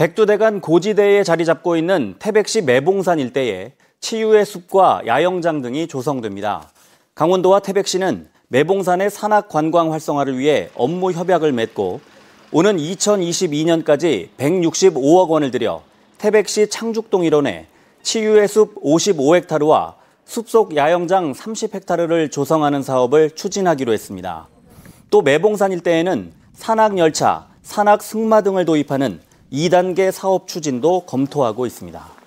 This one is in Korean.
백두대간 고지대에 자리 잡고 있는 태백시 매봉산 일대에 치유의 숲과 야영장 등이 조성됩니다. 강원도와 태백시는 매봉산의 산악 관광 활성화를 위해 업무 협약을 맺고 오는 2022년까지 165억 원을 들여 태백시 창죽동 일원에 치유의 숲 55헥타르와 숲속 야영장 30헥타르를 조성하는 사업을 추진하기로 했습니다. 또 매봉산 일대에는 산악 열차, 산악 승마 등을 도입하는 2단계 사업 추진도 검토하고 있습니다.